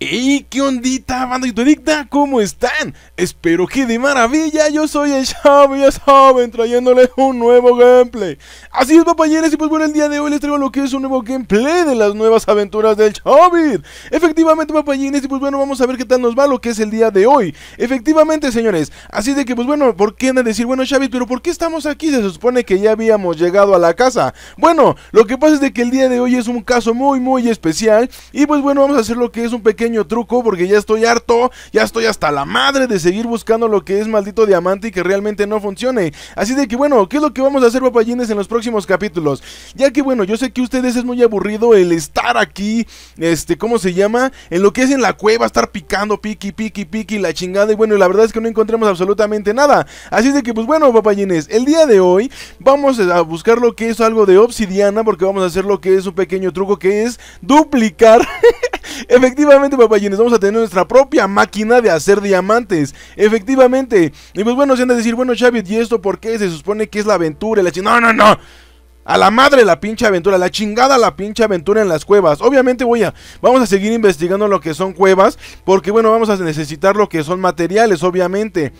¡Ey! ¿Qué ondita, banda dicta ¿Cómo están? Espero que de maravilla, yo soy el Xavi, ya saben, trayéndoles un nuevo gameplay Así es papayines! y pues bueno, el día de hoy les traigo lo que es un nuevo gameplay de las nuevas aventuras del Xavi Efectivamente papayines, y pues bueno, vamos a ver qué tal nos va lo que es el día de hoy Efectivamente señores, así de que pues bueno, ¿por qué andan a decir, bueno Xavi, pero por qué estamos aquí? Se supone que ya habíamos llegado a la casa Bueno, lo que pasa es de que el día de hoy es un caso muy muy especial Y pues bueno, vamos a hacer lo que es un pequeño truco porque ya estoy harto, ya estoy hasta la madre de seguir buscando lo que es maldito diamante y que realmente no funcione. Así de que bueno, ¿qué es lo que vamos a hacer papayines en los próximos capítulos? Ya que bueno, yo sé que ustedes es muy aburrido el estar aquí, este, ¿cómo se llama? En lo que es en la cueva, estar picando, piqui, piqui, piqui, la chingada. Y bueno, la verdad es que no encontramos absolutamente nada. Así de que pues bueno, papayines, el día de hoy vamos a buscar lo que es algo de obsidiana porque vamos a hacer lo que es un pequeño truco que es duplicar. Efectivamente, vamos a tener nuestra propia máquina de hacer diamantes. Efectivamente. Y pues bueno, se han a decir, bueno, Chavit, ¿y esto por qué? Se supone que es la aventura. Y la no, no, no. A la madre la pinche aventura, la chingada la pinche aventura en las cuevas. Obviamente voy a, vamos a seguir investigando lo que son cuevas, porque bueno, vamos a necesitar lo que son materiales, obviamente.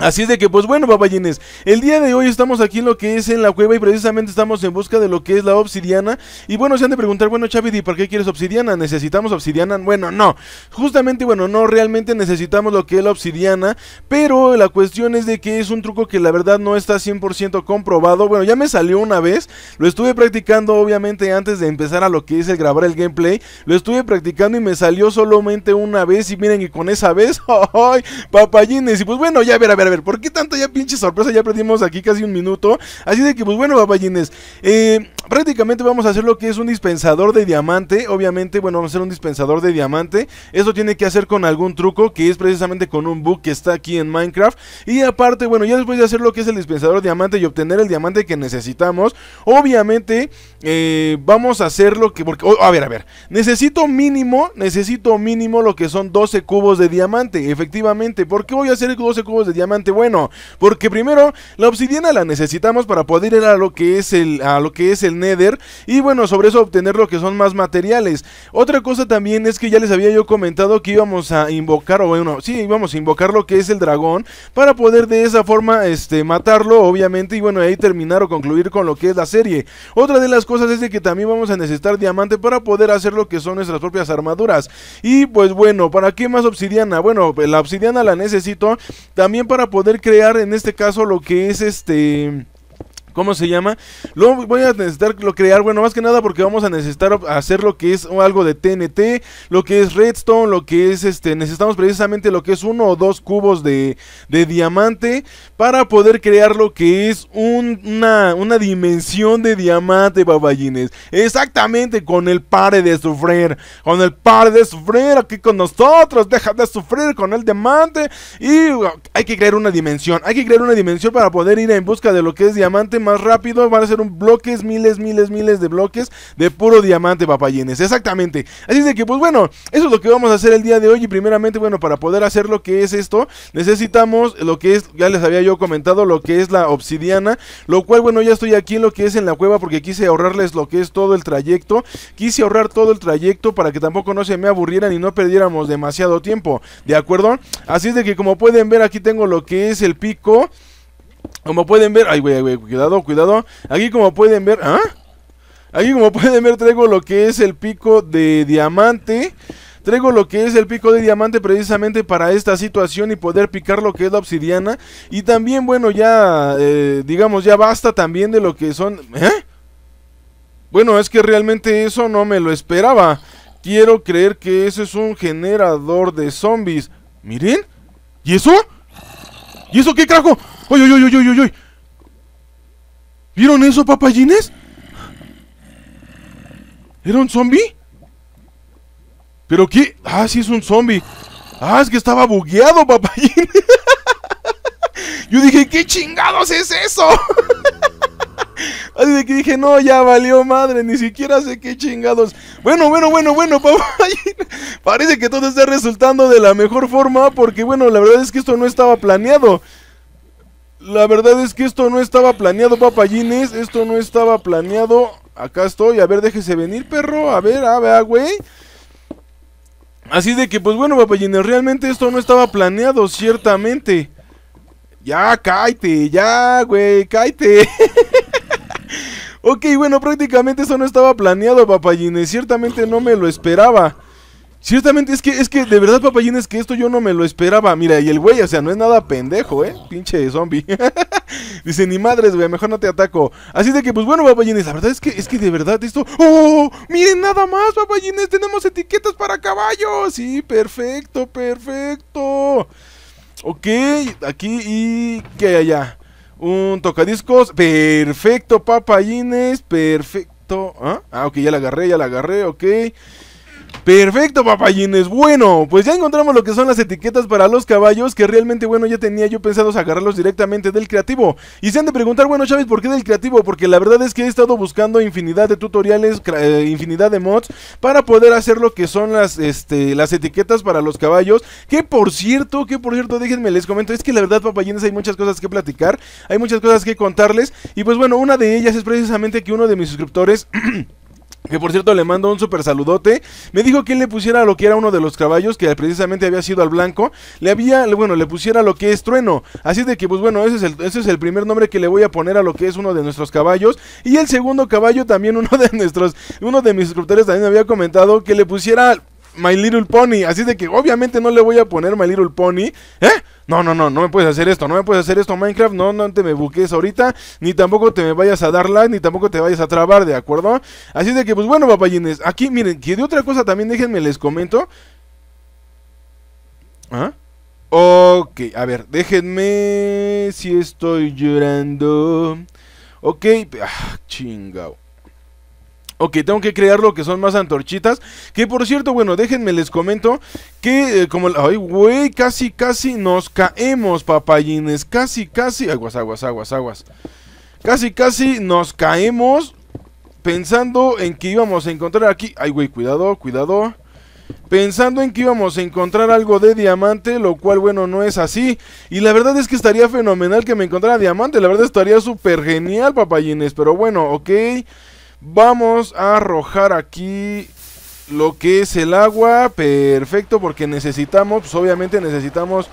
Así es de que, pues bueno, papayines, el día de hoy estamos aquí en lo que es en la cueva y precisamente estamos en busca de lo que es la obsidiana. Y bueno, se han de preguntar, bueno, ¿Y por qué quieres obsidiana? ¿Necesitamos obsidiana? Bueno, no, justamente, bueno, no realmente necesitamos lo que es la obsidiana, pero la cuestión es de que es un truco que la verdad no está 100% comprobado. Bueno, ya me salió una vez, lo estuve practicando obviamente antes de empezar a lo que es el grabar el gameplay, lo estuve practicando y me salió solamente una vez y miren, y con esa vez, oh, papayines, y pues bueno, ya ver, a ver ver, ¿Por qué tanto ya pinche sorpresa? Ya perdimos aquí casi un minuto. Así de que, pues bueno, papayines Eh, prácticamente vamos a hacer lo que es un dispensador de diamante. Obviamente, bueno, vamos a hacer un dispensador de diamante. Esto tiene que hacer con algún truco que es precisamente con un bug que está aquí en Minecraft. Y aparte, bueno, ya después de hacer lo que es el dispensador de diamante y obtener el diamante que necesitamos, obviamente eh, vamos a hacer lo que... Porque, a ver, a ver, necesito mínimo, necesito mínimo lo que son 12 cubos de diamante. Efectivamente, ¿por qué voy a hacer 12 cubos de diamante? Bueno, porque primero la obsidiana la necesitamos para poder ir a lo que es el, a lo que es el Nether y bueno, sobre eso obtener lo que son más materiales. Otra cosa también es que ya les había yo comentado que íbamos a invocar, o bueno, sí, íbamos a invocar lo que es el dragón para poder de esa forma este, matarlo, obviamente, y bueno, ahí terminar o concluir con lo que es la serie. Otra de las cosas es de que también vamos a necesitar diamante para poder hacer lo que son nuestras propias armaduras. Y pues bueno, ¿para qué más obsidiana? Bueno, la obsidiana la necesito también para poder crear en este caso lo que es este... ¿Cómo se llama? Lo voy a necesitar lo crear, bueno, más que nada porque vamos a necesitar hacer lo que es algo de TNT, lo que es redstone, lo que es este, necesitamos precisamente lo que es uno o dos cubos de, de diamante para poder crear lo que es una, una dimensión de diamante, baballines. Exactamente, con el pare de sufrir, con el par de sufrir aquí con nosotros, deja de sufrir con el diamante y hay que crear una dimensión, hay que crear una dimensión para poder ir en busca de lo que es diamante más rápido. Van a ser un bloques, miles, miles, miles de bloques de puro diamante, Papayenes, Exactamente. Así de que, pues bueno, eso es lo que vamos a hacer el día de hoy. Y primeramente, bueno, para poder hacer lo que es esto, necesitamos lo que es, ya les había yo comentado, lo que es la obsidiana. Lo cual, bueno, ya estoy aquí en lo que es en la cueva porque quise ahorrarles lo que es todo el trayecto. Quise ahorrar todo el trayecto para que tampoco no se me aburrieran y no perdiéramos demasiado tiempo. ¿De acuerdo? Así es de que como pueden ver aquí tengo lo que es el pico como pueden ver, ay, güey, güey, cuidado, cuidado. Aquí como pueden ver, ¿ah? Aquí como pueden ver traigo lo que es el pico de diamante. Traigo lo que es el pico de diamante precisamente para esta situación y poder picar lo que es la obsidiana. Y también, bueno, ya, eh, digamos, ya basta también de lo que son... ¿eh? Bueno, es que realmente eso no me lo esperaba. Quiero creer que ese es un generador de zombies. Miren. ¿Y eso? ¿Y eso qué carajo? ¡Uy, uy, uy, uy, uy, uy! ¿Vieron eso, papayines? ¿Era un zombie? ¿Pero qué? Ah, sí es un zombie. Ah, es que estaba bugueado, papayines. Yo dije, ¿qué chingados es eso? Así que dije, no, ya valió madre, ni siquiera sé qué chingados. Bueno, bueno, bueno, bueno, papayines. Parece que todo está resultando de la mejor forma porque, bueno, la verdad es que esto no estaba planeado. La verdad es que esto no estaba planeado, papayines. Esto no estaba planeado. Acá estoy. A ver, déjese venir, perro. A ver, a ver, güey. Así de que, pues bueno, papayines, realmente esto no estaba planeado, ciertamente. Ya, cállate, ya, güey, cállate. ok, bueno, prácticamente esto no estaba planeado, papayines. Ciertamente no me lo esperaba. Ciertamente, es que, es que, de verdad, papayines es que esto yo no me lo esperaba. Mira, y el güey, o sea, no es nada pendejo, ¿eh? Pinche zombie. Dice, ni madres, güey, mejor no te ataco. Así de que, pues bueno, papayines, la verdad es que, es que de verdad esto... ¡Oh! oh, oh! ¡Miren nada más, papayines! ¡Tenemos etiquetas para caballos! Sí, perfecto, perfecto. Ok, aquí y... ¿Qué hay allá? Un tocadiscos. Perfecto, papayines, perfecto. ¿Ah? ah, ok, ya la agarré, ya la agarré, Ok. Perfecto, papayines. Bueno, pues ya encontramos lo que son las etiquetas para los caballos. Que realmente, bueno, ya tenía yo pensado agarrarlos directamente del creativo. Y se han de preguntar, bueno, Chávez, ¿por qué del creativo? Porque la verdad es que he estado buscando infinidad de tutoriales, eh, infinidad de mods. Para poder hacer lo que son las, este, las etiquetas para los caballos. Que por cierto, que por cierto, déjenme les comento. Es que la verdad, papayines, hay muchas cosas que platicar. Hay muchas cosas que contarles. Y pues bueno, una de ellas es precisamente que uno de mis suscriptores. Que por cierto le mando un super saludote. Me dijo que le pusiera lo que era uno de los caballos que precisamente había sido al blanco. Le había, bueno, le pusiera lo que es trueno. Así de que, pues bueno, ese es, el, ese es el primer nombre que le voy a poner a lo que es uno de nuestros caballos. Y el segundo caballo también uno de nuestros, uno de mis suscriptores también había comentado que le pusiera My Little Pony. Así de que obviamente no le voy a poner My Little Pony. ¿Eh? No, no, no, no me puedes hacer esto, no me puedes hacer esto, Minecraft. No, no te me buques ahorita, ni tampoco te me vayas a dar like, ni tampoco te vayas a trabar, ¿de acuerdo? Así de que, pues bueno, papayines, aquí miren, que de otra cosa también déjenme les comento. ¿Ah? Ok, a ver, déjenme si estoy llorando. Ok, ah, chingao. Ok, tengo que crear lo que son más antorchitas. Que por cierto, bueno, déjenme les comento que eh, como... Ay, güey, casi, casi nos caemos, papayines. Casi, casi... Aguas, aguas, aguas, aguas. Casi, casi nos caemos pensando en que íbamos a encontrar aquí... Ay, güey, cuidado, cuidado. Pensando en que íbamos a encontrar algo de diamante, lo cual, bueno, no es así. Y la verdad es que estaría fenomenal que me encontrara diamante. La verdad estaría súper genial, papayines. Pero bueno, ok... Vamos a arrojar aquí lo que es el agua. Perfecto, porque necesitamos, pues obviamente necesitamos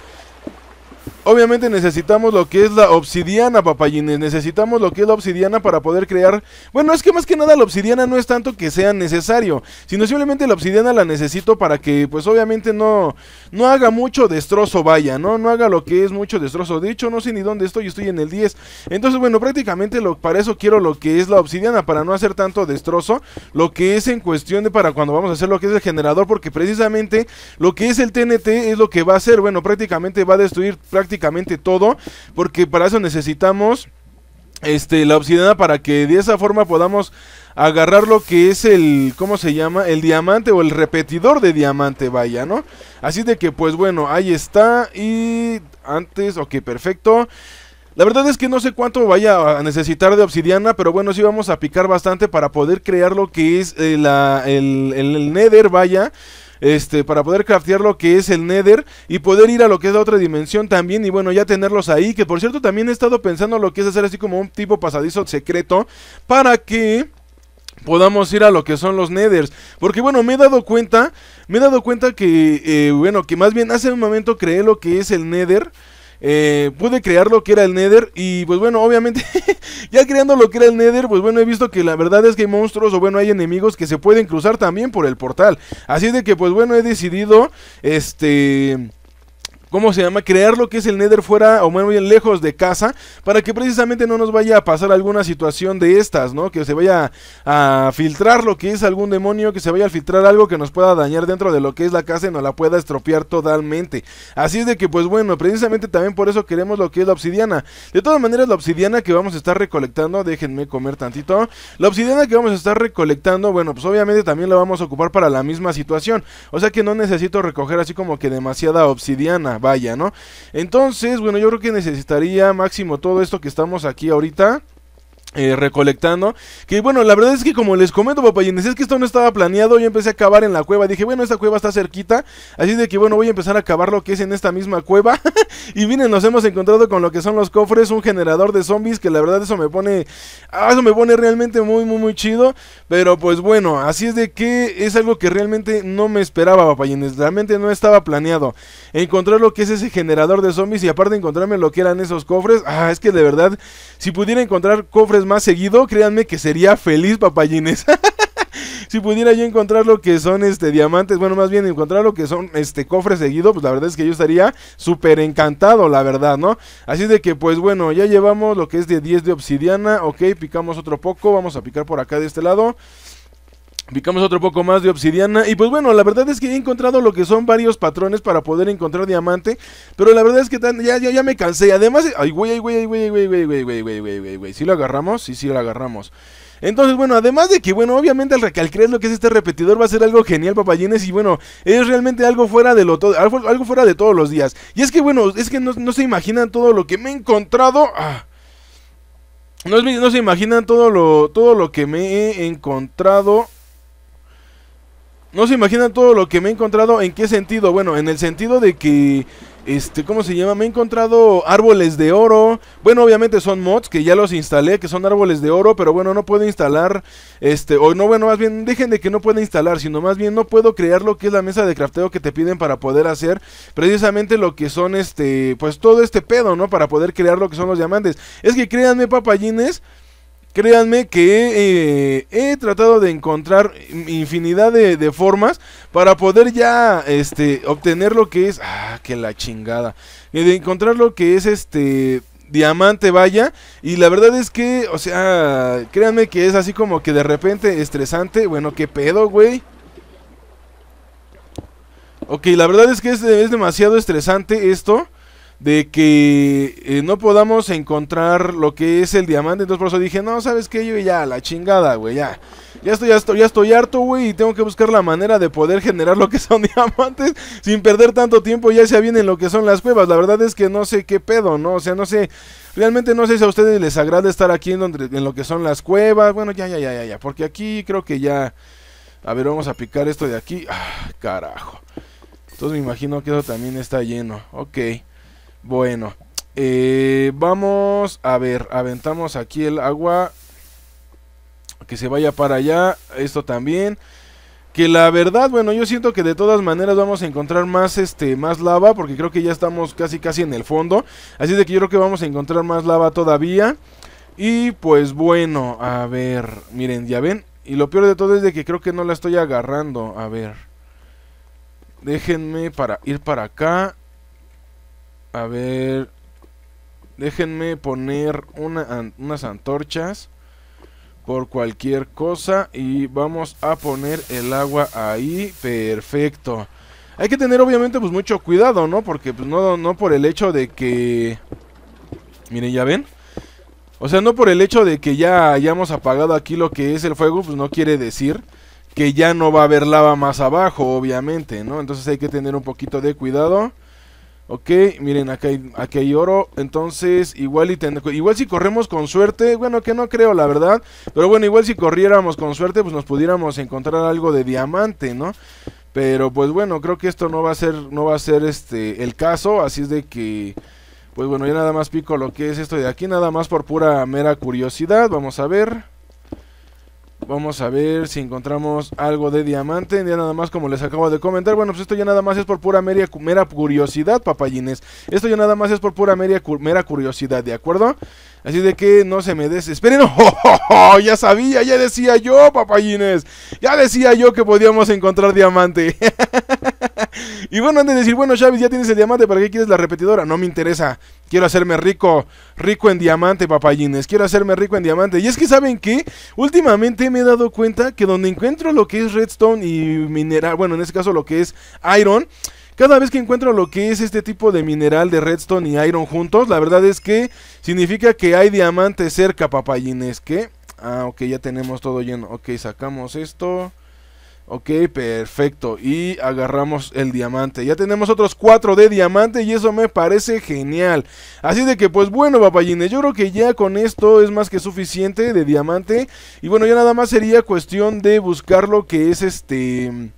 Obviamente necesitamos lo que es la obsidiana, papayines. Necesitamos lo que es la obsidiana para poder crear... Bueno, es que más que nada la obsidiana no es tanto que sea necesario, sino simplemente la obsidiana la necesito para que, pues obviamente no, no haga mucho destrozo, vaya, ¿no? No haga lo que es mucho destrozo. De hecho, no sé ni dónde estoy, estoy en el 10. Entonces, bueno, prácticamente para eso quiero lo que es la obsidiana, para no hacer tanto destrozo. Lo que es en cuestión de para cuando vamos a hacer lo que es el generador, porque precisamente lo que es el TNT es lo que va a hacer. Bueno, prácticamente va a destruir prácticamente todo, porque para eso necesitamos este, la obsidiana para que de esa forma podamos agarrar lo que es el, ¿cómo se llama? El diamante o el repetidor de diamante, vaya, ¿no? Así de que, pues bueno, ahí está y antes, ok, perfecto. La verdad es que no sé cuánto vaya a necesitar de obsidiana, pero bueno, sí vamos a picar bastante para poder crear lo que es eh, el, el, el nether, vaya este, para poder craftear lo que es el Nether y poder ir a lo que es la otra dimensión también y bueno, ya tenerlos ahí, que por cierto también he estado pensando lo que es hacer así como un tipo pasadizo secreto para que podamos ir a lo que son los nethers. Porque bueno, me he dado cuenta, me he dado cuenta que, eh, bueno, que más bien hace un momento creé lo que es el nether eh, pude crear lo que era el Nether y pues bueno, obviamente ya creando lo que era el Nether, pues bueno, he visto que la verdad es que hay monstruos o bueno, hay enemigos que se pueden cruzar también por el portal. Así de que pues bueno, he decidido este ¿Cómo se llama? Crear lo que es el Nether fuera o muy bien lejos de casa para que precisamente no nos vaya a pasar alguna situación de estas, ¿no? Que se vaya a filtrar lo que es algún demonio, que se vaya a filtrar algo que nos pueda dañar dentro de lo que es la casa y nos la pueda estropear totalmente. Así es de que pues bueno, precisamente también por eso queremos lo que es la obsidiana. De todas maneras, la obsidiana que vamos a estar recolectando, déjenme comer tantito. La obsidiana que vamos a estar recolectando, bueno, pues obviamente también la vamos a ocupar para la misma situación. O sea que no necesito recoger así como que demasiada obsidiana vaya, ¿no? Entonces, bueno, yo creo que necesitaría máximo todo esto que estamos aquí ahorita. Eh, recolectando. Que bueno, la verdad es que como les comento, papayines, es que esto no estaba planeado. Yo empecé a cavar en la cueva. Dije, bueno, esta cueva está cerquita. Así de que bueno, voy a empezar a cavar lo que es en esta misma cueva. y miren, nos hemos encontrado con lo que son los cofres. Un generador de zombies. Que la verdad eso me pone. Ah, eso me pone realmente muy, muy, muy chido. Pero pues bueno, así es de que es algo que realmente no me esperaba, papayines. Realmente no estaba planeado. Encontrar lo que es ese generador de zombies. Y aparte encontrarme lo que eran esos cofres. Ah, es que de verdad, si pudiera encontrar cofres más seguido, créanme que sería feliz, papayines. si pudiera yo encontrar lo que son este diamantes, bueno, más bien encontrar lo que son este cofre seguido, pues la verdad es que yo estaría súper encantado, la verdad, ¿no? Así de que pues bueno, ya llevamos lo que es de 10 de obsidiana, ok, picamos otro poco, vamos a picar por acá de este lado. Picamos otro poco más de obsidiana y pues bueno, la verdad es que he encontrado lo que son varios patrones para poder encontrar diamante, pero la verdad es que ya, ya, me cansé, además, ay güey, ay güey, ay güey, güey, güey, güey, güey, güey, güey, güey, si lo agarramos, sí, sí lo agarramos. Entonces, bueno, además de que, bueno, obviamente al recalcrear lo que es este repetidor va a ser algo genial, papayines, y bueno, es realmente algo fuera de lo todo, algo, fuera de todos los días. Y es que, bueno, es que no, se imaginan todo lo que me he encontrado. Ah. No, no, se imaginan todo lo, todo lo que me he encontrado no se imaginan todo lo que me he encontrado. ¿En qué sentido? Bueno, en el sentido de que este, ¿cómo se llama? Me he encontrado árboles de oro. Bueno, obviamente son mods que ya los instalé, que son árboles de oro, pero bueno, no puedo instalar, este, o no, bueno, más bien, dejen de que no pueda instalar, sino más bien no puedo crear lo que es la mesa de crafteo que te piden para poder hacer precisamente lo que son, este, pues todo este pedo, ¿no? Para poder crear lo que son los diamantes. Es que créanme, papayines. Créanme que eh, he tratado de encontrar infinidad de, formas para poder ya este, obtener lo que es... Ah, que la chingada. De encontrar lo que es este... Diamante vaya. Y la verdad es que, o sea, créanme que es así como que de repente estresante. Bueno, qué pedo, güey. Ok, la verdad es que es demasiado estresante esto de que eh, no podamos encontrar lo que es el diamante. Entonces por eso dije, no, ¿sabes qué? Yo ya, la chingada, güey, ya. Ya estoy, ya estoy, ya estoy harto, güey, y tengo que buscar la manera de poder generar lo que son diamantes sin perder tanto tiempo. Ya bien en lo que son las cuevas. La verdad es que no sé qué pedo, ¿no? O sea, no sé. Realmente no sé si a ustedes les agrada estar aquí en, donde, en lo que son las cuevas. Bueno, ya, ya, ya, ya, ya. Porque aquí creo que ya... A ver, vamos a picar esto de aquí. Ah, carajo. Entonces me imagino que eso también está lleno. Ok. Bueno, eh, vamos a ver, aventamos aquí el agua. Que se vaya para allá, esto también. Que la verdad, bueno, yo siento que de todas maneras vamos a encontrar más, este, más lava, porque creo que ya estamos casi, casi en el fondo. Así de que yo creo que vamos a encontrar más lava todavía. Y pues bueno, a ver, miren, ya ven. Y lo peor de todo es de que creo que no la estoy agarrando. A ver. Déjenme para ir para acá. A ver. Déjenme poner unas antorchas por cualquier cosa y vamos a poner el agua ahí, perfecto. Hay que tener obviamente pues mucho cuidado, ¿no? Porque pues no, no por el hecho de que... Miren, ya ven. O sea, no por el hecho de que ya hayamos apagado aquí lo que es el fuego, pues no quiere decir que ya no va a haber lava más abajo, obviamente, ¿no? Entonces hay que tener un poquito de cuidado. Ok, miren, acá hay, hay oro. Entonces, igual y igual si corremos con suerte, bueno, que no creo, la verdad. Pero bueno, igual si corriéramos con suerte, pues nos pudiéramos encontrar algo de diamante, ¿no? Pero pues bueno, creo que esto no va a ser, no va a ser este el caso. Así es de que. Pues bueno, ya nada más pico lo que es esto de aquí, nada más por pura mera curiosidad. Vamos a ver. Vamos a ver si encontramos algo de diamante. Ya nada más, como les acabo de comentar. Bueno, pues esto ya nada más es por pura mera, mera curiosidad, papayines. Esto ya nada más es por pura mera, mera curiosidad, ¿de acuerdo? Así de que no se me desesperen. ¡Oh, oh, ¡Oh, Ya sabía, ya decía yo, papayines. Ya decía yo que podíamos encontrar diamante. y bueno, antes de decir, bueno, Chávez, ya tienes el diamante, ¿para qué quieres la repetidora? No me interesa. Quiero hacerme rico, rico en diamante, papayines. Quiero hacerme rico en diamante. Y es que, ¿saben qué? Últimamente me he dado cuenta que donde encuentro lo que es redstone y mineral, bueno, en este caso lo que es iron, cada vez que encuentro lo que es este tipo de mineral de redstone y iron juntos, la verdad es que significa que hay diamante cerca, papayines. ¿Qué? Ah, ok, ya tenemos todo lleno. Ok, sacamos esto. Ok, perfecto. Y agarramos el diamante. Ya tenemos otros cuatro de diamante y eso me parece genial. Así de que pues bueno, papayines, yo creo que ya con esto es más que suficiente de diamante. Y bueno, ya nada más sería cuestión de buscar lo que es este...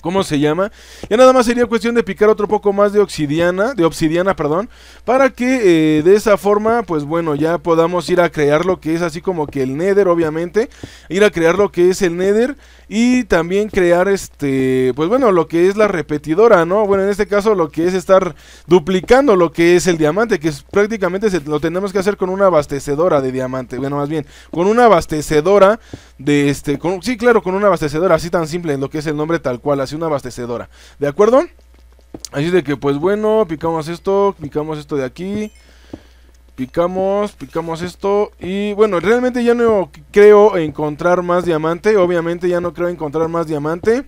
¿Cómo se llama? Ya nada más sería cuestión de picar otro poco más de obsidiana, de obsidiana, perdón, para que eh, de esa forma, pues bueno, ya podamos ir a crear lo que es así como que el Nether, obviamente, ir a crear lo que es el Nether y también crear este, pues bueno, lo que es la repetidora, ¿no? Bueno, en este caso lo que es estar duplicando lo que es el diamante, que es, prácticamente lo tenemos que hacer con una abastecedora de diamante, bueno, más bien, con una abastecedora de este, con, sí, claro, con una abastecedora, así tan simple en lo que es el nombre tal cual, así una abastecedora, ¿de acuerdo? Así de que pues bueno, picamos esto, picamos esto de aquí, picamos, picamos esto y bueno, realmente ya no creo encontrar más diamante, obviamente ya no creo encontrar más diamante.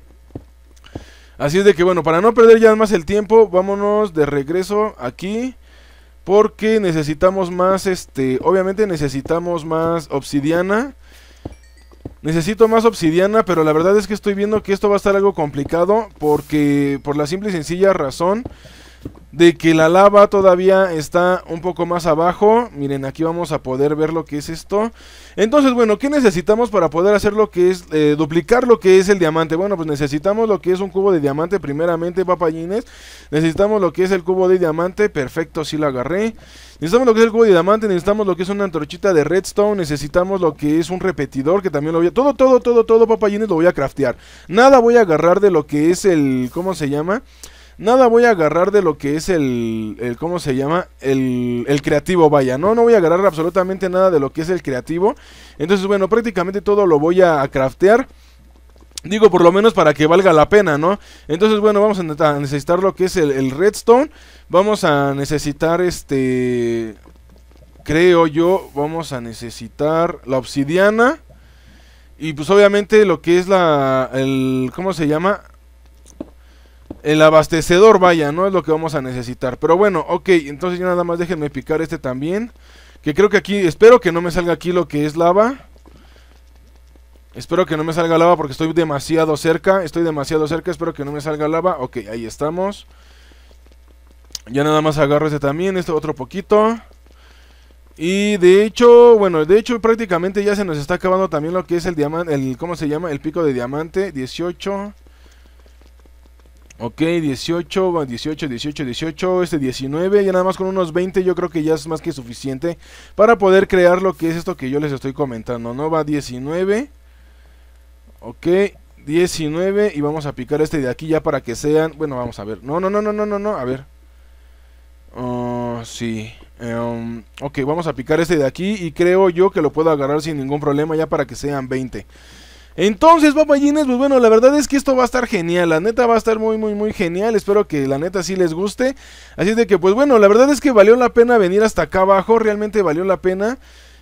Así es de que bueno, para no perder ya más el tiempo, vámonos de regreso aquí. Porque necesitamos más, este, obviamente necesitamos más obsidiana. Necesito más obsidiana, pero la verdad es que estoy viendo que esto va a estar algo complicado porque por la simple y sencilla razón de que la lava todavía está un poco más abajo. Miren, aquí vamos a poder ver lo que es esto. Entonces, bueno, ¿qué necesitamos para poder hacer lo que es, eh, duplicar lo que es el diamante? Bueno, pues necesitamos lo que es un cubo de diamante primeramente, papayines. Necesitamos lo que es el cubo de diamante, perfecto, sí lo agarré. Necesitamos lo que es el cubo de diamante, necesitamos lo que es una antorchita de redstone, necesitamos lo que es un repetidor, que también lo voy a... Todo, todo, todo, todo, papayines lo voy a craftear. Nada voy a agarrar de lo que es el... ¿Cómo se llama? Nada voy a agarrar de lo que es el, ¿cómo se llama? El, el, creativo, vaya, ¿no? No voy a agarrar absolutamente nada de lo que es el creativo. Entonces, bueno, prácticamente todo lo voy a, craftear. Digo, por lo menos para que valga la pena, ¿no? Entonces, bueno, vamos a necesitar lo que es el, redstone. Vamos a necesitar este... Creo yo, vamos a necesitar la obsidiana. Y pues obviamente lo que es la... El, ¿Cómo se llama? el abastecedor, vaya, no es lo que vamos a necesitar. Pero bueno, ok, entonces ya nada más déjenme picar este también. Que creo que aquí, espero que no me salga aquí lo que es lava. Espero que no me salga lava porque estoy demasiado cerca. Estoy demasiado cerca, espero que no me salga lava. Ok, ahí estamos. Ya nada más agarro este también, este otro poquito. Y de hecho, bueno, de hecho prácticamente ya se nos está acabando también lo que es el diamante, el, ¿cómo se llama? El pico de diamante, 18... Ok, 18, 18, 18, 18, este 19, ya nada más con unos 20 yo creo que ya es más que suficiente para poder crear lo que es esto que yo les estoy comentando, ¿no? Va 19, ok, 19 y vamos a picar este de aquí ya para que sean, bueno, vamos a ver, no, no, no, no, no, no, no, a ver, oh, sí, em, ok, vamos a picar este de aquí y creo yo que lo puedo agarrar sin ningún problema ya para que sean 20, entonces, papayines, pues bueno, la verdad es que esto va a estar genial. La neta va a estar muy, muy, muy genial. Espero que la neta sí les guste. Así de que, pues bueno, la verdad es que valió la pena venir hasta acá abajo. Realmente valió la pena.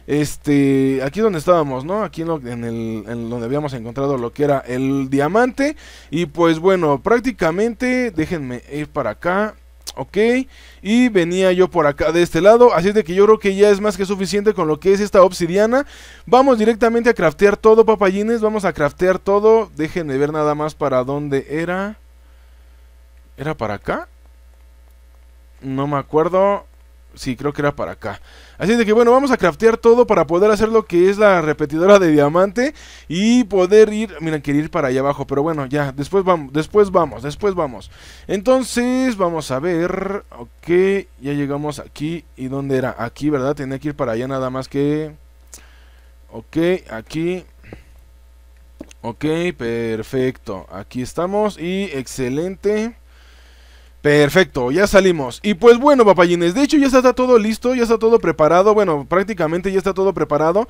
Este, aquí donde estábamos, ¿no? Aquí en, el, en donde habíamos encontrado lo que era el diamante. Y pues bueno, prácticamente, déjenme ir para acá. Ok, y venía yo por acá de este lado, así es de que yo creo que ya es más que suficiente con lo que es esta obsidiana. Vamos directamente a craftear todo, papayines, vamos a craftear todo. Déjenme ver nada más para dónde era. ¿Era para acá? No me acuerdo. Sí, creo que era para acá. Así de que bueno, vamos a craftear todo para poder hacer lo que es la repetidora de diamante y poder ir, mira, quería ir para allá abajo, pero bueno, ya, después vamos, después vamos, después vamos. Entonces, vamos a ver, ok, ya llegamos aquí y dónde era? Aquí, ¿verdad? Tenía que ir para allá nada más que Ok, aquí Ok, perfecto. Aquí estamos y excelente. Perfecto, ya salimos. Y pues bueno, papayines, de hecho ya está todo listo, ya está todo preparado. Bueno, prácticamente ya está todo preparado.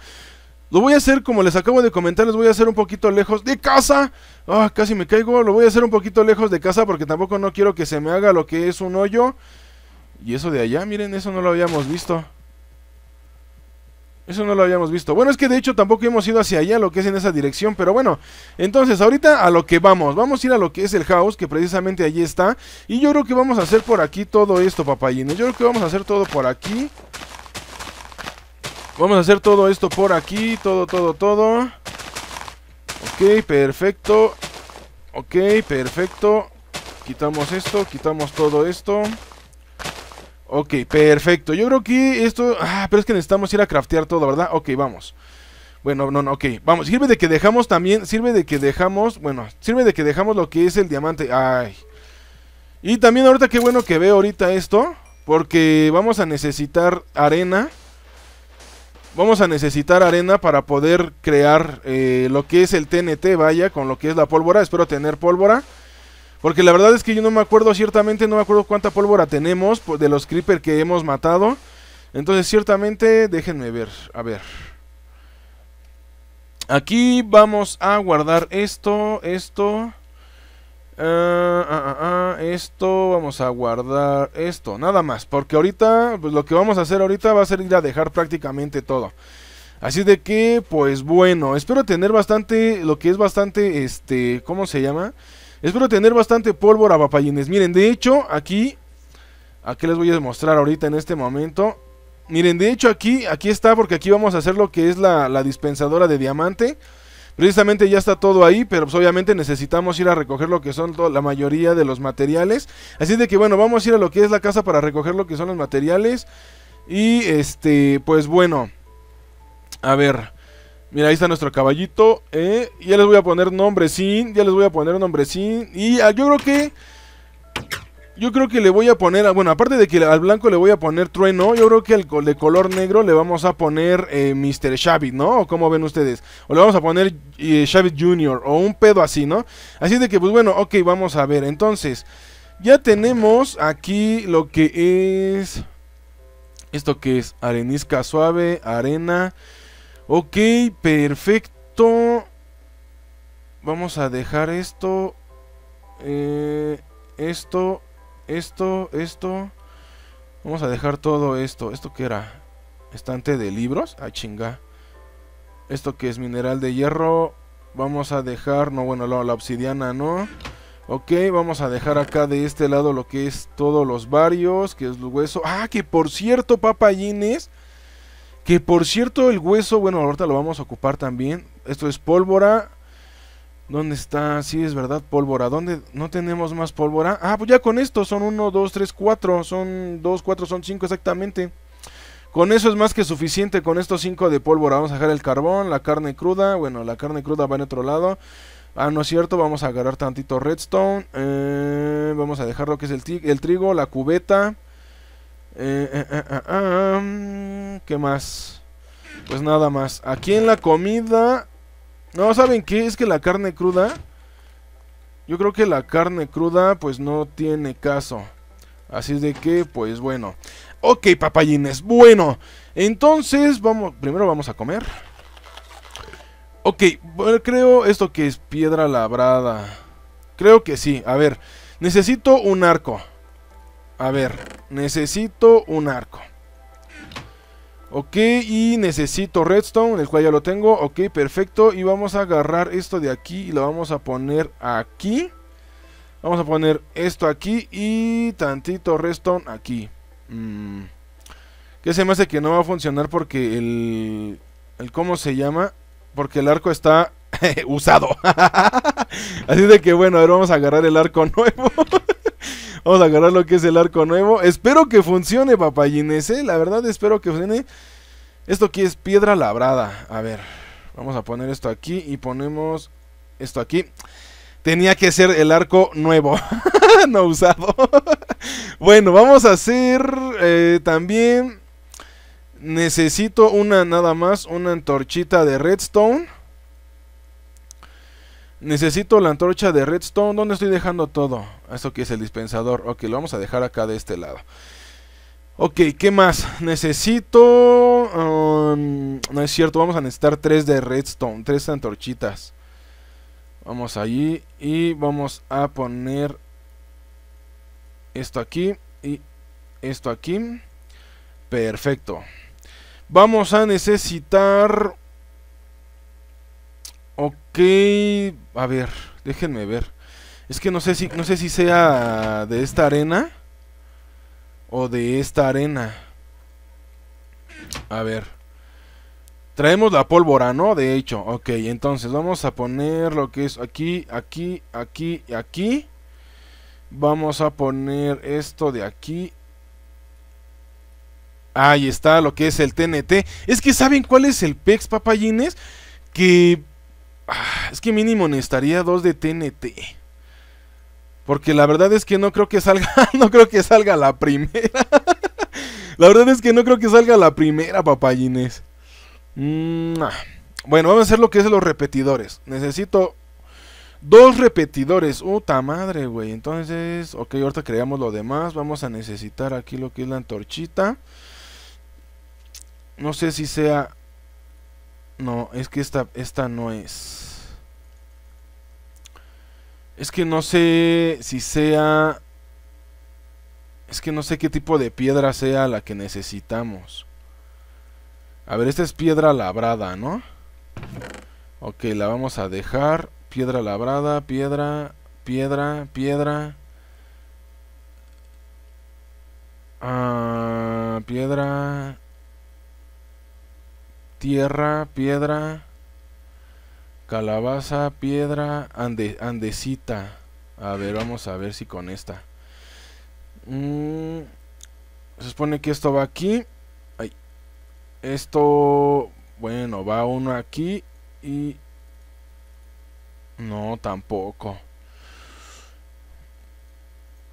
Lo voy a hacer, como les acabo de comentar, les voy a hacer un poquito lejos de casa. Ah, casi me caigo. Lo voy a hacer un poquito lejos de casa porque tampoco no quiero que se me haga lo que es un hoyo. Y eso de allá, miren, eso no lo habíamos visto. Eso no lo habíamos visto. Bueno, es que de hecho tampoco hemos ido hacia allá, lo que es en esa dirección, pero bueno. Entonces, ahorita a lo que vamos. Vamos a ir a lo que es el house, que precisamente allí está. Y yo creo que vamos a hacer por aquí todo esto, papayines. Yo creo que vamos a hacer todo por aquí. Vamos a hacer todo esto por aquí, todo, todo, todo. Ok, perfecto. Ok, perfecto. Quitamos esto, quitamos todo esto. Ok, perfecto. Yo creo que esto... Ah, pero es que necesitamos ir a craftear todo, ¿verdad? Ok, vamos. Bueno, no, no, ok. Vamos, sirve de que dejamos también... Sirve de que dejamos... Bueno, sirve de que dejamos lo que es el diamante. Ay. Y también ahorita qué bueno que veo ahorita esto. Porque vamos a necesitar arena. Vamos a necesitar arena para poder crear eh, lo que es el TNT, vaya, con lo que es la pólvora. Espero tener pólvora. Porque la verdad es que yo no me acuerdo, ciertamente no me acuerdo cuánta pólvora tenemos de los creeper que hemos matado. Entonces ciertamente, déjenme ver, a ver. Aquí vamos a guardar esto, esto. Ah, ah, ah, esto, vamos a guardar esto, nada más. Porque ahorita, pues lo que vamos a hacer ahorita va a ser ir a dejar prácticamente todo. Así de que, pues bueno, espero tener bastante, lo que es bastante, este, ¿cómo se llama? Espero tener bastante pólvora, papayines. Miren, de hecho, aquí... Aquí les voy a mostrar ahorita en este momento. Miren, de hecho aquí, aquí está porque aquí vamos a hacer lo que es la, dispensadora de diamante. Precisamente ya está todo ahí, pero pues, obviamente necesitamos ir a recoger lo que son la mayoría de los materiales. Así de que bueno, vamos a ir a lo que es la casa para recoger lo que son los materiales. Y este, pues bueno. A ver. Mira, ahí está nuestro caballito. Eh, ya les voy a poner nombrecín. Ya les voy a poner nombrecín. Y yo creo que... Yo creo que le voy a poner... Bueno, aparte de que al blanco le voy a poner trueno, yo creo que al de color negro le vamos a poner eh, Mr. Shavit, ¿no? ¿O cómo ven ustedes? O le vamos a poner eh, xavi Shavit Jr. o un pedo así, ¿no? Así de que, pues bueno, ok, vamos a ver. Entonces, ya tenemos aquí lo que es... ¿Esto que es? Arenisca suave, arena... Ok, perfecto. Vamos a dejar esto. Eh, esto, esto, esto. Vamos a dejar todo esto. ¿Esto qué era? Estante de libros. Ah, chinga. Esto que es mineral de hierro. Vamos a dejar. No, bueno, la, obsidiana, ¿no? Ok, vamos a dejar acá de este lado lo que es todos los varios, que es el hueso. Ah, que por cierto, papayines, que por cierto, el hueso, bueno, ahorita lo vamos a ocupar también. Esto es pólvora. ¿Dónde está? Sí, es verdad, pólvora. ¿Dónde? No tenemos más pólvora. Ah, pues ya con esto son 1, 2, 3, 4. Son 2, 4, son 5 exactamente. Con eso es más que suficiente, con estos 5 de pólvora. Vamos a dejar el carbón, la carne cruda. Bueno, la carne cruda va en otro lado. Ah, no es cierto, vamos a agarrar tantito redstone. Eh, vamos a dejar lo que es el trigo, la cubeta. Eh, eh, eh, em, ¿Qué más? Pues nada más. Aquí en la comida... No, ¿saben qué? Es que la carne cruda... Yo creo que la carne cruda pues no tiene caso. Así de que, pues bueno. Ok, papayines. Bueno, entonces vamos... Primero vamos a comer. Ok, creo esto que es piedra labrada. Creo que sí. A ver, necesito un arco. A ver, necesito un arco. Ok, y necesito redstone, el cual ya lo tengo. Ok, perfecto. Y vamos a agarrar esto de aquí y lo vamos a poner aquí. Vamos a poner esto aquí y tantito redstone aquí. Mm. ¿Qué Que se me hace que no va a funcionar porque el... el ¿Cómo se llama? Porque el arco está usado. Así de que bueno, ver, vamos a agarrar el arco nuevo. Vamos a agarrar lo que es el arco nuevo. Espero que funcione, papayines, eh. La verdad espero que funcione. Esto aquí es piedra labrada. A ver, vamos a poner esto aquí y ponemos esto aquí. Tenía que ser el arco nuevo, no usado. bueno, vamos a hacer eh, también... Necesito una nada más, una antorchita de redstone. Necesito la antorcha de redstone. ¿Dónde estoy dejando todo? Esto que es el dispensador. Ok, lo vamos a dejar acá de este lado. Ok, ¿qué más? Necesito... Um, no es cierto, vamos a necesitar tres de redstone. Tres antorchitas. Vamos allí y vamos a poner esto aquí y esto aquí. Perfecto. Vamos a necesitar Ok, a ver, déjenme ver. Es que no sé si no sé si sea de esta arena o de esta arena. A ver. Traemos la pólvora, ¿no? De hecho, ok, entonces vamos a poner lo que es aquí, aquí, aquí y aquí. Vamos a poner esto de aquí. Ahí está lo que es el TNT. Es que ¿saben cuál es el PEX, papayines? Que Ah, es que mínimo necesitaría dos de TNT. Porque la verdad es que no creo que salga, no creo que salga la primera. la verdad es que no creo que salga la primera, papayines. Mm, bueno, vamos a hacer lo que es los repetidores. Necesito dos repetidores. Uta madre, güey. Entonces, ok, ahorita creamos lo demás. Vamos a necesitar aquí lo que es la antorchita. No sé si sea no, es que esta, esta no es. Es que no sé si sea... Es que no sé qué tipo de piedra sea la que necesitamos. A ver, esta es piedra labrada, ¿no? Ok, la vamos a dejar. Piedra labrada, piedra, piedra, piedra. Ah, piedra tierra, piedra, calabaza, piedra, andesita. A ver, vamos a ver si con esta. Mm, se supone que esto va aquí. esto, bueno, va uno aquí y... No, tampoco.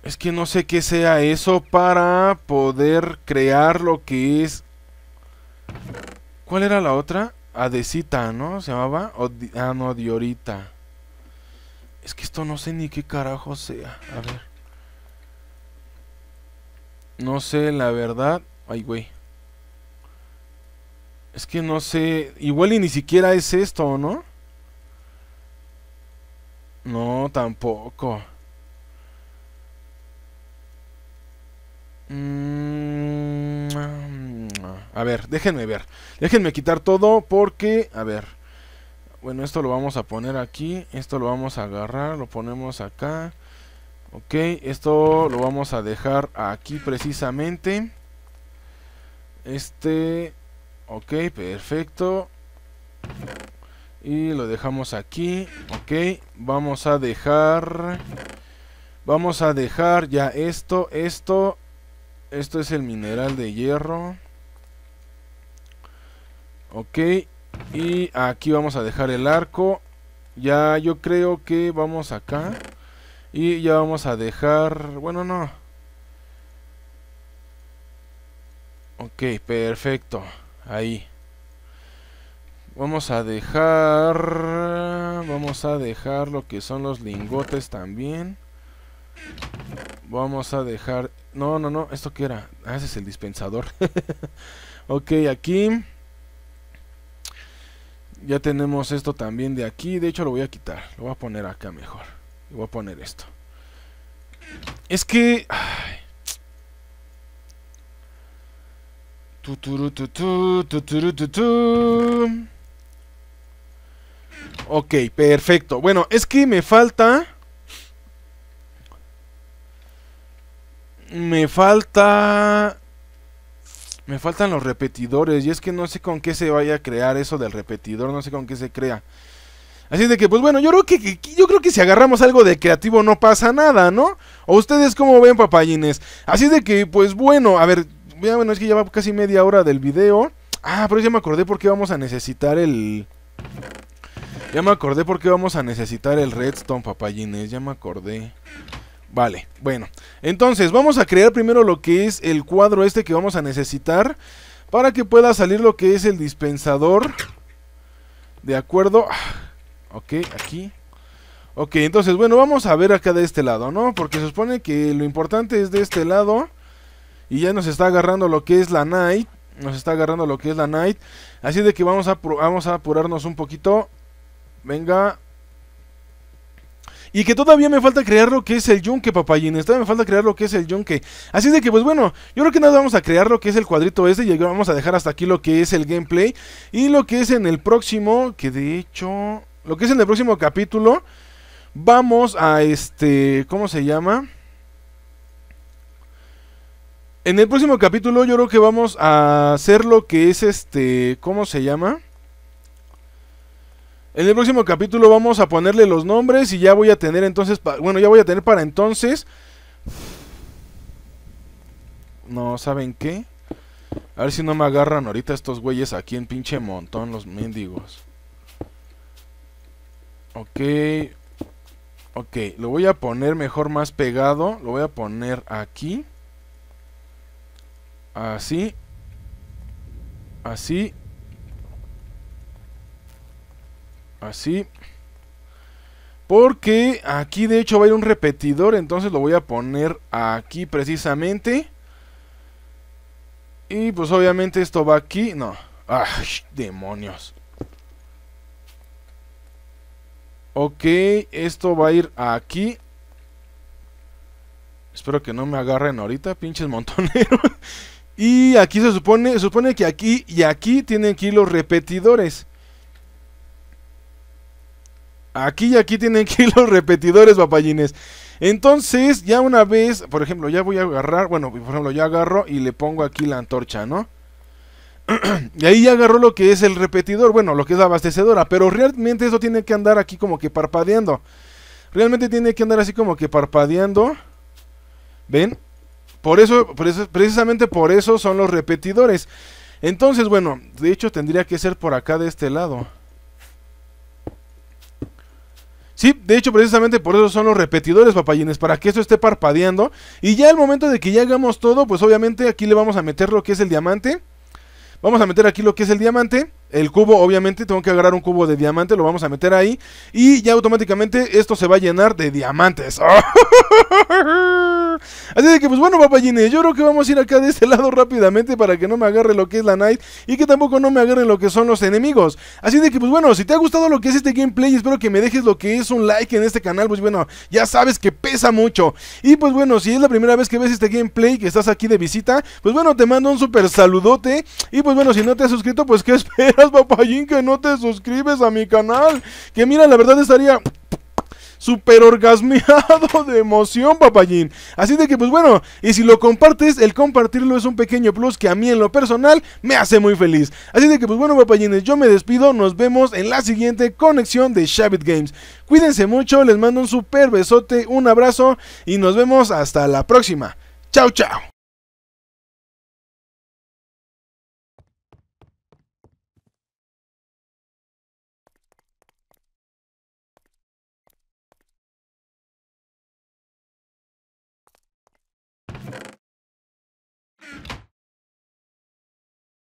Es que no sé qué sea eso para poder crear lo que es ¿Cuál era la otra? Adecita, ¿no? Se llamaba. ah, no, Diorita. Es que esto no sé ni qué carajo sea. A ver. No sé, la verdad. Ay, güey. Es que no sé. Igual y ni siquiera es esto, ¿no? No, tampoco. Mmm. A ver, déjenme ver. Déjenme quitar todo porque... A ver. Bueno, esto lo vamos a poner aquí. Esto lo vamos a agarrar. Lo ponemos acá. Ok, esto lo vamos a dejar aquí precisamente. Este... Ok, perfecto. Y lo dejamos aquí. Ok, vamos a dejar... Vamos a dejar ya esto, esto. Esto es el mineral de hierro. Ok, y aquí vamos a dejar el arco. Ya yo creo que vamos acá. Y ya vamos a dejar... Bueno, no. Ok, perfecto. Ahí. Vamos a dejar... Vamos a dejar lo que son los lingotes también. Vamos a dejar... No, no, no. ¿Esto qué era? Ah, ese es el dispensador. ok, aquí ya tenemos esto también de aquí. De hecho lo voy a quitar. Lo voy a poner acá mejor. Y voy a poner esto. Es que... Ay. Ok, perfecto. Bueno, es que me falta... Me falta... Me faltan los repetidores y es que no sé con qué se vaya a crear eso del repetidor, no sé con qué se crea. Así de que, pues bueno, yo creo que, yo creo que si agarramos algo de creativo no pasa nada, ¿no? ¿O ustedes cómo ven, papayines? Así de que, pues bueno, a ver, ya, bueno, es que ya va casi media hora del video. Ah, pero ya me acordé por qué vamos a necesitar el... Ya me acordé por qué vamos a necesitar el redstone, papayines, ya me acordé. Vale, bueno. Entonces, vamos a crear primero lo que es el cuadro este que vamos a necesitar. Para que pueda salir lo que es el dispensador. De acuerdo. Ah, ok, aquí. Ok, entonces, bueno, vamos a ver acá de este lado, ¿no? Porque se supone que lo importante es de este lado. Y ya nos está agarrando lo que es la night. Nos está agarrando lo que es la night. Así de que vamos a, vamos a apurarnos un poquito. Venga, y que todavía me falta crear lo que es el yunque, papayín. Todavía me falta crear lo que es el yunque. Así de que, pues bueno, yo creo que nada vamos a crear lo que es el cuadrito este. Y vamos a dejar hasta aquí lo que es el gameplay. Y lo que es en el próximo, que de hecho... Lo que es en el próximo capítulo, vamos a este... ¿Cómo se llama? En el próximo capítulo yo creo que vamos a hacer lo que es este... ¿Cómo se llama? En el próximo capítulo vamos a ponerle los nombres y ya voy a tener entonces, bueno, ya voy a tener para entonces... No, ¿saben qué? A ver si no me agarran ahorita estos güeyes aquí en pinche montón, los mendigos. Ok. Ok, lo voy a poner mejor más pegado. Lo voy a poner aquí. Así. Así. Así. Porque aquí de hecho va a ir un repetidor. Entonces lo voy a poner aquí precisamente. Y pues obviamente esto va aquí. No. ¡Ay, demonios! Ok, esto va a ir aquí. Espero que no me agarren ahorita, pinches montoneros. y aquí se supone, se supone que aquí y aquí tienen que ir los repetidores. Aquí y aquí tienen que ir los repetidores, papayines. Entonces, ya una vez, por ejemplo, ya voy a agarrar, bueno, por ejemplo, ya agarro y le pongo aquí la antorcha, ¿no? y ahí ya agarró lo que es el repetidor, bueno, lo que es la abastecedora, pero realmente eso tiene que andar aquí como que parpadeando. Realmente tiene que andar así como que parpadeando. ¿Ven? Por eso, por eso precisamente por eso son los repetidores. Entonces, bueno, de hecho tendría que ser por acá de este lado. Sí, de hecho precisamente por eso son los repetidores papayines, para que eso esté parpadeando. Y ya el momento de que ya hagamos todo, pues obviamente aquí le vamos a meter lo que es el diamante. Vamos a meter aquí lo que es el diamante el cubo, obviamente tengo que agarrar un cubo de diamante, lo vamos a meter ahí y ya automáticamente esto se va a llenar de diamantes. Así de que pues bueno, papayines, yo creo que vamos a ir acá de este lado rápidamente para que no me agarre lo que es la Night y que tampoco no me agarre lo que son los enemigos. Así de que pues bueno, si te ha gustado lo que es este gameplay, espero que me dejes lo que es un like en este canal, pues bueno, ya sabes que pesa mucho. Y pues bueno, si es la primera vez que ves este gameplay, que estás aquí de visita, pues bueno, te mando un super saludote y pues bueno, si no te has suscrito, pues qué esperas papayín, que no te suscribes a mi canal. Que mira, la verdad estaría super orgasmeado de emoción, papayín. Así de que, pues bueno, y si lo compartes, el compartirlo es un pequeño plus que a mí en lo personal me hace muy feliz. Así de que, pues bueno, papayines, yo me despido. Nos vemos en la siguiente conexión de Shabit Games. Cuídense mucho, les mando un super besote, un abrazo y nos vemos hasta la próxima. Chao, chao.